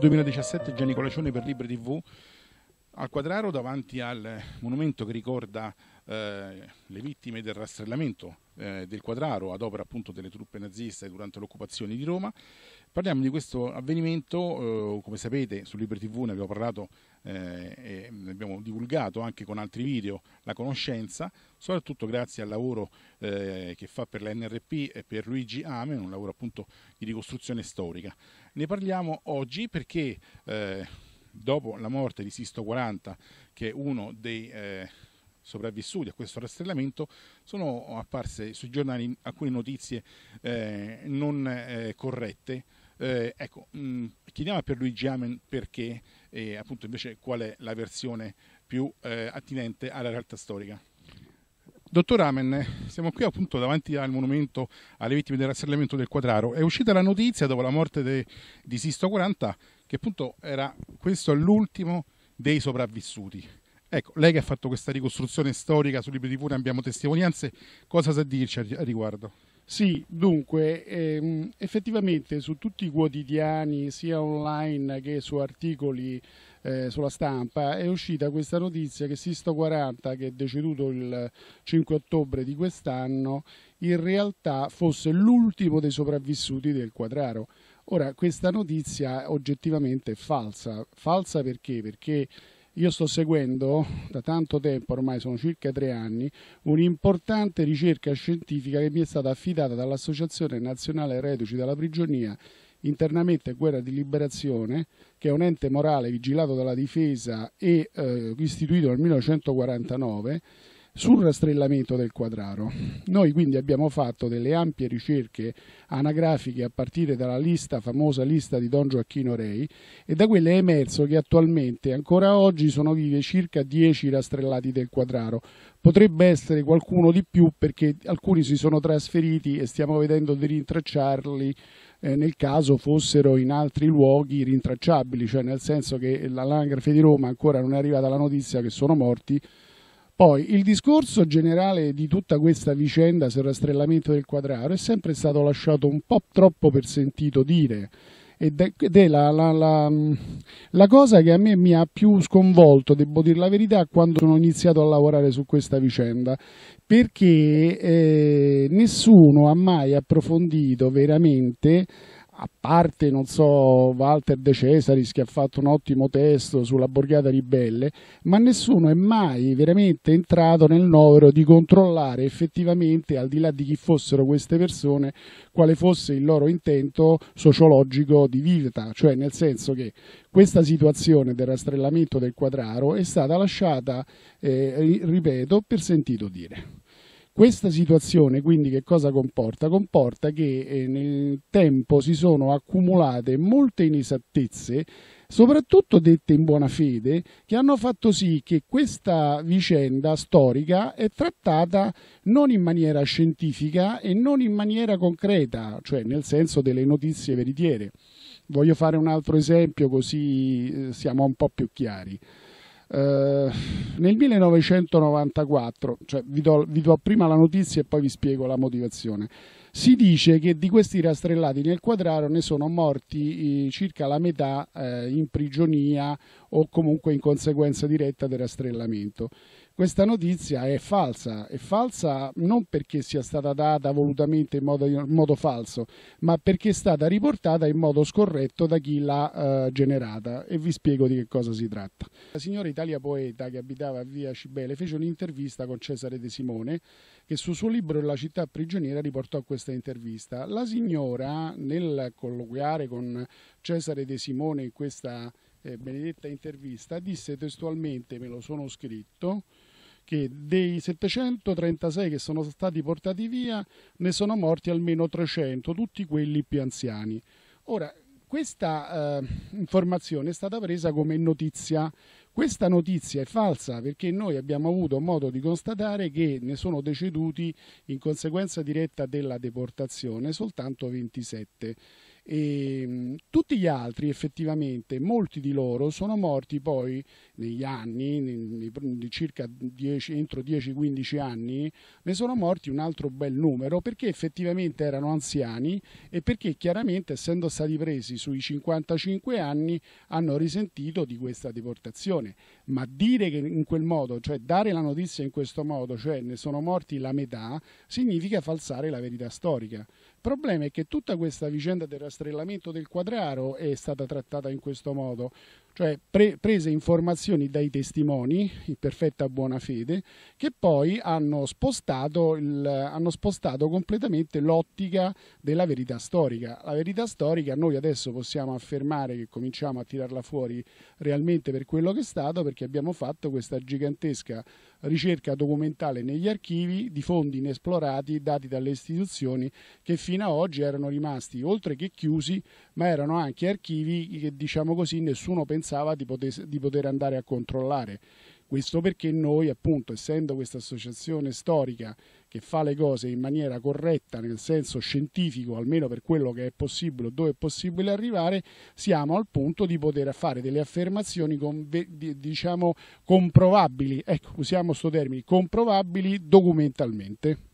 2017 Gianni Colacione per Libri TV al quadraro davanti al monumento che ricorda eh, le vittime del rastrellamento eh, del quadraro ad opera appunto delle truppe naziste durante l'occupazione di Roma, parliamo di questo avvenimento, eh, come sapete su Libre TV ne abbiamo parlato e abbiamo divulgato anche con altri video la conoscenza, soprattutto grazie al lavoro che fa per la NRP e per Luigi Amen, un lavoro appunto di ricostruzione storica. Ne parliamo oggi perché dopo la morte di Sisto 40, che è uno dei eh, sopravvissuti a questo rastrellamento, sono apparse sui giornali alcune notizie eh, non eh, corrette. Eh, ecco, mh, mm, chiediamo a Pierluigi Amen perché e appunto invece qual è la versione più eh, attinente alla realtà storica. Dottor Amen, siamo qui appunto davanti al monumento alle vittime del rastrellamento del Quadraro. È uscita la notizia dopo la morte de, di Sisto 40 che appunto era questo l'ultimo dei sopravvissuti. Ecco, lei che ha fatto questa ricostruzione storica sul libro di Pure, abbiamo testimonianze, cosa sa dirci a riguardo? Sì, dunque, ehm, effettivamente su tutti i quotidiani, sia online che su articoli eh, sulla stampa, è uscita questa notizia che Sisto 40, che è deceduto il 5 ottobre di quest'anno, in realtà fosse l'ultimo dei sopravvissuti del Quadraro. Ora, questa notizia oggettivamente è falsa. Falsa perché? Perché io sto seguendo da tanto tempo, ormai sono circa tre anni, un'importante ricerca scientifica che mi è stata affidata dall'Associazione Nazionale Reduci dalla Prigionia internamente Guerra di Liberazione, che è un ente morale vigilato dalla difesa e eh, istituito nel 1949 sul rastrellamento del quadraro. Noi quindi abbiamo fatto delle ampie ricerche anagrafiche a partire dalla lista, famosa lista di Don Gioacchino Rei e da quelle è emerso che attualmente ancora oggi sono vive circa 10 rastrellati del quadraro. Potrebbe essere qualcuno di più perché alcuni si sono trasferiti e stiamo vedendo di rintracciarli eh, nel caso fossero in altri luoghi rintracciabili, cioè nel senso che l'anagrafe di Roma ancora non è arrivata la notizia che sono morti poi il discorso generale di tutta questa vicenda sul rastrellamento del quadraro è sempre stato lasciato un po' troppo per sentito dire ed è la, la, la, la, cosa che a me mi ha più sconvolto, devo dire la verità, quando sono iniziato a lavorare su questa vicenda, perché eh, nessuno ha mai approfondito veramente a parte, non so, Walter De Cesaris che ha fatto un ottimo testo sulla borgata ribelle, ma nessuno è mai veramente entrato nel novero di controllare effettivamente, al di là di chi fossero queste persone, quale fosse il loro intento sociologico di vita, cioè nel senso che questa situazione del rastrellamento del quadraro è stata lasciata, eh, ripeto, per sentito dire. Questa situazione quindi che cosa comporta? Comporta che eh, nel tempo si sono accumulate molte inesattezze, soprattutto dette in buona fede, che hanno fatto sì che questa vicenda storica è trattata non in maniera scientifica e non in maniera concreta, cioè nel senso delle notizie veritiere. Voglio fare un altro esempio così eh, siamo un po' più chiari. Eh, nel 1994, cioè vi do, vi do prima la notizia e poi vi spiego la motivazione, si dice che di questi rastrellati nel quadraro ne sono morti eh, circa la metà eh, in prigionia o comunque in conseguenza diretta del rastrellamento. Questa notizia è falsa, è falsa non perché sia stata data volutamente in modo, in modo falso, ma perché è stata riportata in modo scorretto da chi l'ha eh, generata e vi spiego di che cosa si tratta. La signora Italia Poeta che abitava a via Cibele fece un'intervista con Cesare De Simone che sul suo libro La città prigioniera riportò questa intervista. La signora nel colloquiare con Cesare De Simone in questa intervista eh, benedetta intervista, disse testualmente, me lo sono scritto, che dei 736 che sono stati portati via ne sono morti almeno 300, tutti quelli più anziani. Ora, questa eh, informazione è stata presa come notizia. Questa notizia è falsa perché noi abbiamo avuto modo di constatare che ne sono deceduti in conseguenza diretta della deportazione soltanto 27. E, ehm, tutti gli altri effettivamente, molti di loro sono morti poi negli anni, circa 10, entro 10-15 anni, ne sono morti un altro bel numero perché effettivamente erano anziani e perché chiaramente essendo stati presi sui 55 anni hanno risentito di questa deportazione. Ma dire che in quel modo, cioè dare la notizia in questo modo, cioè ne sono morti la metà, significa falsare la verità storica. Il problema è che tutta questa vicenda del rastrellamento del quadraro è stata trattata in questo modo, cioè pre prese informazioni dai testimoni in perfetta buona fede che poi hanno spostato, il, hanno spostato completamente l'ottica della verità storica. La verità storica noi adesso possiamo affermare che cominciamo a tirarla fuori realmente per quello che è stato perché abbiamo fatto questa gigantesca ricerca documentale negli archivi di fondi inesplorati dati dalle istituzioni che fino ad oggi erano rimasti oltre che chiusi, ma erano anche archivi che diciamo così nessuno pensava di, poter, di poter andare a controllare. Questo perché noi, appunto, essendo questa associazione storica che fa le cose in maniera corretta nel senso scientifico, almeno per quello che è possibile o dove è possibile arrivare, siamo al punto di poter fare delle affermazioni con, diciamo comprovabili, ecco, usiamo questo termine, comprovabili documentalmente.